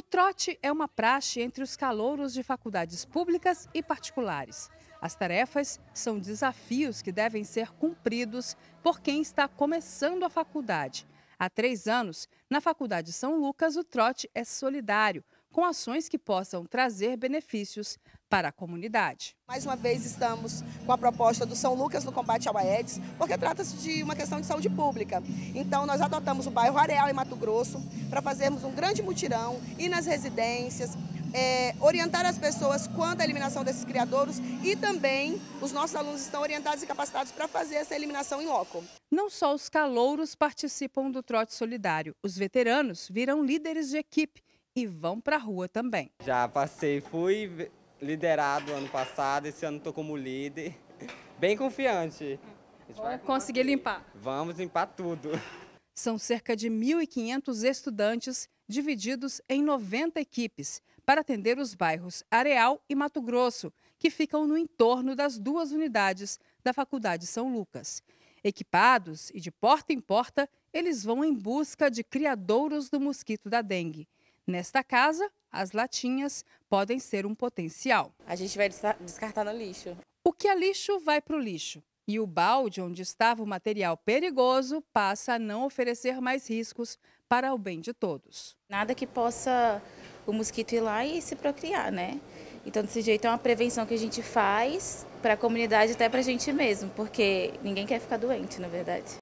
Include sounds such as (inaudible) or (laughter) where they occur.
O trote é uma praxe entre os calouros de faculdades públicas e particulares. As tarefas são desafios que devem ser cumpridos por quem está começando a faculdade. Há três anos, na Faculdade São Lucas, o trote é solidário com ações que possam trazer benefícios para a comunidade. Mais uma vez estamos com a proposta do São Lucas no combate ao AIDS, porque trata-se de uma questão de saúde pública. Então nós adotamos o bairro Areal em Mato Grosso para fazermos um grande mutirão, ir nas residências, é, orientar as pessoas quanto à eliminação desses criadouros e também os nossos alunos estão orientados e capacitados para fazer essa eliminação em loco. Não só os calouros participam do trote solidário, os veteranos viram líderes de equipe e vão para a rua também. Já passei, fui liderado ano passado, esse ano estou como líder. (laughs) Bem confiante. Consegui conseguir limpar. Vamos limpar tudo. São cerca de 1.500 estudantes divididos em 90 equipes para atender os bairros Areal e Mato Grosso, que ficam no entorno das duas unidades da Faculdade São Lucas. Equipados e de porta em porta, eles vão em busca de criadouros do mosquito da dengue. Nesta casa, as latinhas podem ser um potencial. A gente vai descartar no lixo. O que é lixo vai para o lixo. E o balde onde estava o material perigoso passa a não oferecer mais riscos para o bem de todos. Nada que possa o mosquito ir lá e se procriar, né? Então, desse jeito, é uma prevenção que a gente faz para a comunidade, até para a gente mesmo, porque ninguém quer ficar doente, na verdade.